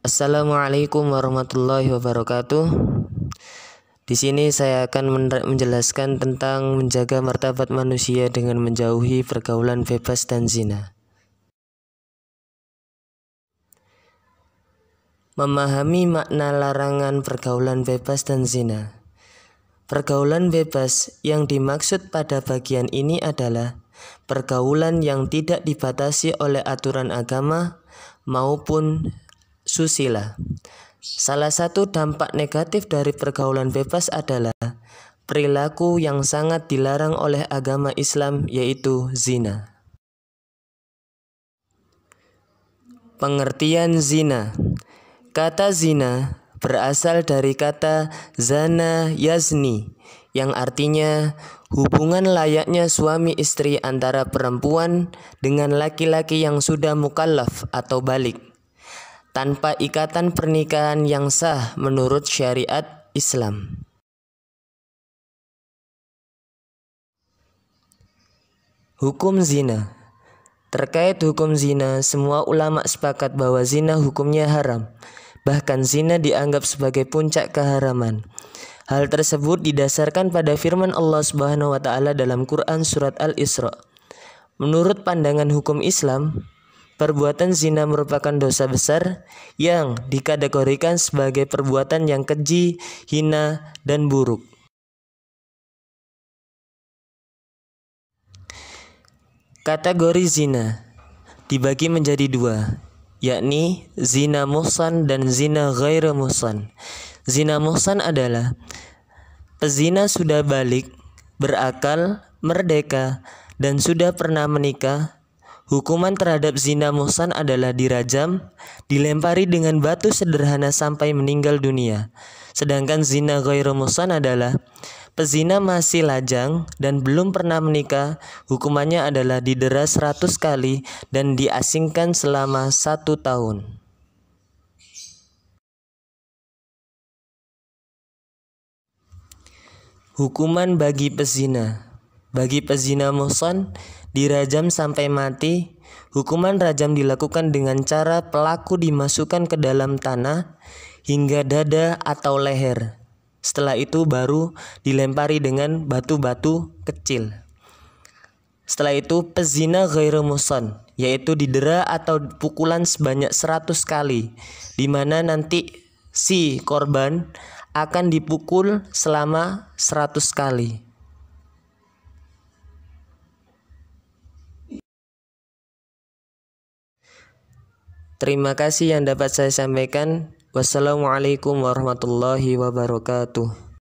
Assalamualaikum warahmatullahi wabarakatuh. Di sini saya akan menjelaskan tentang menjaga martabat manusia dengan menjauhi pergaulan bebas dan zina. Memahami makna larangan pergaulan bebas dan zina. Pergaulan bebas yang dimaksud pada bagian ini adalah pergaulan yang tidak dibatasi oleh aturan agama maupun Susila. Salah satu dampak negatif dari pergaulan bebas adalah perilaku yang sangat dilarang oleh agama Islam yaitu zina. Pengertian zina. Kata zina berasal dari kata zana yazni yang artinya hubungan layaknya suami istri antara perempuan dengan laki-laki yang sudah mukallaf atau balik tanpa ikatan pernikahan yang sah menurut syariat Islam. Hukum zina Terkait hukum zina, semua ulama sepakat bahwa zina hukumnya haram. Bahkan zina dianggap sebagai puncak keharaman. Hal tersebut didasarkan pada firman Allah Subhanahu wa taala dalam Quran surat Al-Isra. Menurut pandangan hukum Islam, Perbuatan zina merupakan dosa besar yang dikategorikan sebagai perbuatan yang keji, hina, dan buruk. Kategori zina dibagi menjadi dua, yakni zina muhsan dan zina ghairu muhsan. Zina muhsan adalah pezina sudah balik, berakal, merdeka, dan sudah pernah menikah Hukuman terhadap zina Muhsan adalah dirajam, dilempari dengan batu sederhana sampai meninggal dunia. Sedangkan zina Ghairul Muhsan adalah pezina masih lajang dan belum pernah menikah, hukumannya adalah didera 100 kali dan diasingkan selama satu tahun. Hukuman bagi pezina bagi pezina muson, dirajam sampai mati, hukuman rajam dilakukan dengan cara pelaku dimasukkan ke dalam tanah hingga dada atau leher. Setelah itu baru dilempari dengan batu-batu kecil. Setelah itu pezina ghairu muhson yaitu didera atau pukulan sebanyak 100 kali di mana nanti si korban akan dipukul selama 100 kali. Terima kasih yang dapat saya sampaikan. Wassalamualaikum warahmatullahi wabarakatuh.